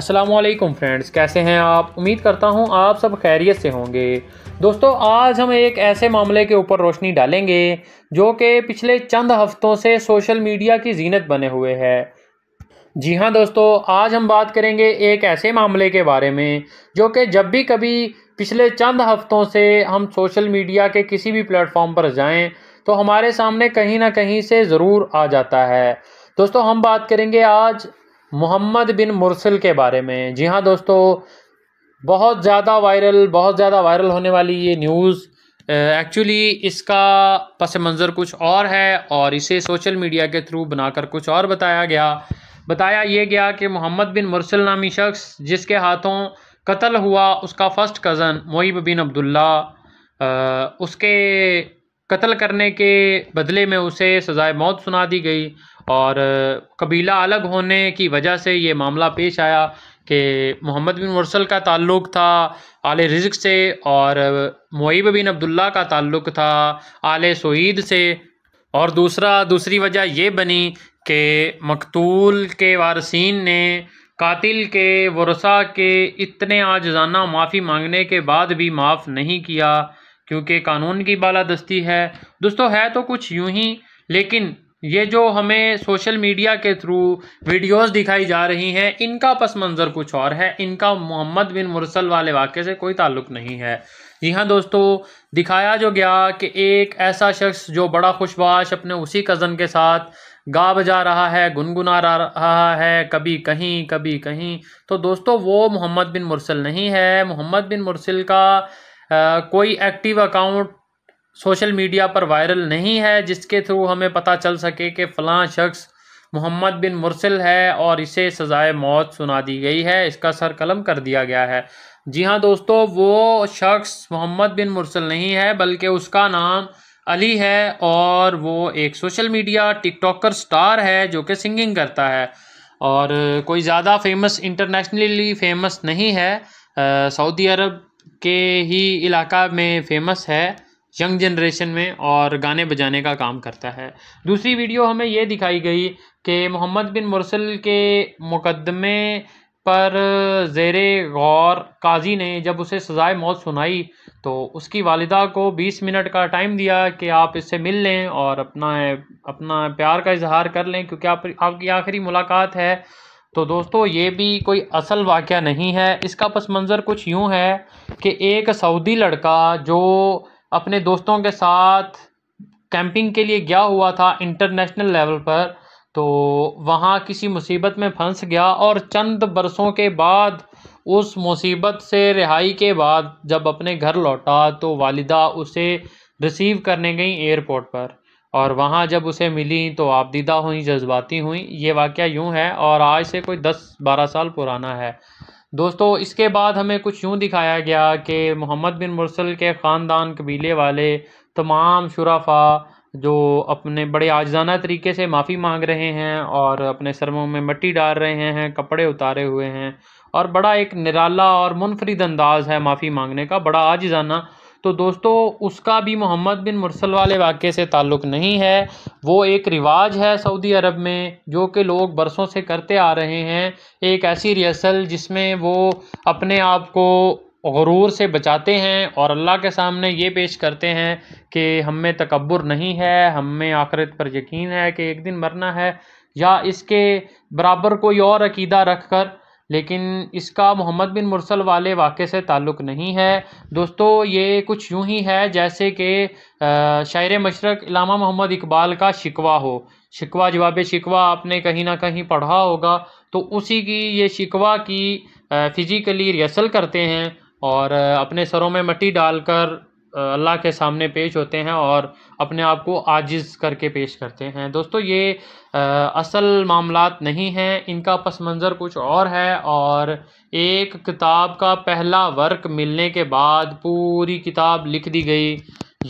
Aslam friends कैसे हैं आप उम्मीद करता हूं आप सब खैरियत से होंगे दोस्तों आज हम एक ऐसे मामले के ऊपर रोशनी डालेंगे जो कि पिछले चंद हफ्तों से सोशल मीडिया की जीनत बने हुए है जी हाँ दोस्तों आज हम बात करेंगे एक ऐसे मामले के बारे में जो कि जब भी कभी पिछले चंद हफ्तों से हम सोशल मीडिया के किसी भी प्लेटफॉर्म पर जाएं तो हमारे सामने कहीं ना कहीं से ज़रूर आ जाता है दोस्तों हम बात करेंगे आज मोहम्मद बिन मुरसिल के बारे में जी हाँ दोस्तों बहुत ज़्यादा वायरल बहुत ज़्यादा वायरल होने वाली ये न्यूज़ एक्चुअली इसका पस मंज़र कुछ और है और इसे सोशल मीडिया के थ्रू बनाकर कुछ और बताया गया बताया ये गया कि मोहम्मद बिन मुरसिल नामी शख्स जिसके हाथों कत्ल हुआ उसका फ़र्स्ट कज़न मोइब बिन अब्दुल्ला उसके कत्ल करने के बदले में उसे सज़ाए मौत सुना दी गई और कबीला अलग होने की वजह से ये मामला पेश आया कि मोहम्मद बिन मुरसल का ताल्लुक़ था आल रिज़ से और मुईब बिन अब्दुल्ला का ताल्लुक़ था आले सईद से और दूसरा दूसरी वजह ये बनी कि मकतूल के वारसीन ने कातिल के वसा के इतने आजाना माफ़ी मांगने के बाद भी माफ़ नहीं किया क्योंकि कानून की बालादस्ती है दोस्तों है तो कुछ यूं ही लेकिन ये जो हमें सोशल मीडिया के थ्रू वीडियोस दिखाई जा रही हैं इनका पस मंज़र कुछ और है इनका मोहम्मद बिन मुरसल वाले वाक़े से कोई ताल्लुक़ नहीं है जी हाँ दोस्तों दिखाया जो गया कि एक ऐसा शख्स जो बड़ा खुशबाश अपने उसी कज़न के साथ गा बजा रहा है गुनगुना रहा है कभी कहीं कभी कहीं तो दोस्तों वो मोहम्मद बिन मुरसल नहीं है मोहम्मद बिन मुरसल का आ, कोई एक्टिव अकाउंट सोशल मीडिया पर वायरल नहीं है जिसके थ्रू हमें पता चल सके कि फ़लाँ शख्स मोहम्मद बिन मुरसिल है और इसे सज़ाए मौत सुना दी गई है इसका सर कलम कर दिया गया है जी हाँ दोस्तों वो शख्स मोहम्मद बिन मुरसिल नहीं है बल्कि उसका नाम अली है और वो एक सोशल मीडिया टिकटॉकर स्टार है जो कि सिंगिंग करता है और कोई ज़्यादा फेमस इंटरनेशनली फेमस नहीं है सऊदी अरब के ही इलाका में फेमस है यंग जनरेशन में और गाने बजाने का काम करता है दूसरी वीडियो हमें ये दिखाई गई कि मोहम्मद बिन मुरसल के मुकदमे पर जेर गौर काजी ने जब उसे सजाए मौत सुनाई तो उसकी वालिदा को 20 मिनट का टाइम दिया कि आप इससे मिल लें और अपना अपना प्यार का इजहार कर लें क्योंकि आप आपकी आखिरी मुलाकात है तो दोस्तों ये भी कोई असल वाक़ नहीं है इसका पस मंज़र कुछ यूँ है कि एक सऊदी लड़का जो अपने दोस्तों के साथ कैंपिंग के लिए गया हुआ था इंटरनेशनल लेवल पर तो वहाँ किसी मुसीबत में फंस गया और चंद बरसों के बाद उस मुसीबत से रिहाई के बाद जब अपने घर लौटा तो वालिदा उसे रिसीव करने गई एयरपोर्ट पर और वहाँ जब उसे मिली तो आप दीदा हुई जज्बाती हुई ये वाक़ यूँ है और आज से कोई दस बारह साल पुराना है दोस्तों इसके बाद हमें कुछ यूँ दिखाया गया कि मोहम्मद बिन मुरसल के ख़ानदान कबीले वाले तमाम शुराफा जो अपने बड़े आजाना तरीके से माफ़ी मांग रहे हैं और अपने सरमों में मट्टी डाल रहे हैं कपड़े उतारे हुए हैं और बड़ा एक निराला और मुनफरद अंदाज है माफ़ी मांगने का बड़ा आजाना तो दोस्तों उसका भी मोहम्मद बिन मुरसल वाले वाक़े से ताल्लुक़ नहीं है वो एक रिवाज है सऊदी अरब में जो कि लोग बरसों से करते आ रहे हैं एक ऐसी रिहर्सल जिसमें वो अपने आप को गुरूर से बचाते हैं और अल्लाह के सामने ये पेश करते हैं कि हम में तकबर नहीं है हम में आखिरत पर यकीन है कि एक दिन मरना है या इसके बराबर कोई और अकीदा रख कर लेकिन इसका मोहम्मद बिन मुरसल वाले वाक़े से ताल्लुक़ नहीं है दोस्तों ये कुछ यूं ही है जैसे कि शायर मशरक इलामा मोहम्मद इकबाल का शिकवा हो शिकवा जवाब शिकवा आपने कहीं ना कहीं पढ़ा होगा तो उसी की ये शिकवा की फ़िज़िकली रिहर्सल करते हैं और अपने सरों में मट्टी डालकर अल्लाह के सामने पेश होते हैं और अपने आप को आजिज़ करके पेश करते हैं दोस्तों ये आ, असल मामला नहीं हैं इनका पस मंज़र कुछ और है और एक किताब का पहला वर्क मिलने के बाद पूरी किताब लिख दी गई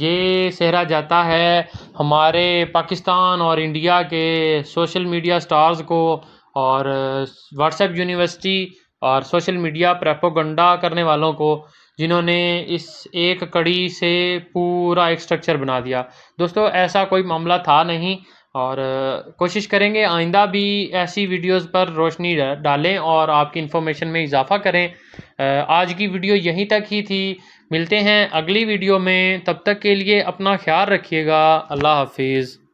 ये सहरा जाता है हमारे पाकिस्तान और इंडिया के सोशल मीडिया स्टार्स को और व्हाट्सएप यूनिवर्सिटी और सोशल मीडिया प्रेपोगंडा करने वालों को जिन्होंने इस एक कड़ी से पूरा एक स्ट्रक्चर बना दिया दोस्तों ऐसा कोई मामला था नहीं और कोशिश करेंगे आइंदा भी ऐसी वीडियोस पर रोशनी डालें और आपकी इन्फॉर्मेशन में इजाफा करें आज की वीडियो यहीं तक ही थी मिलते हैं अगली वीडियो में तब तक के लिए अपना ख्याल रखिएगा अल्लाह हाफिज़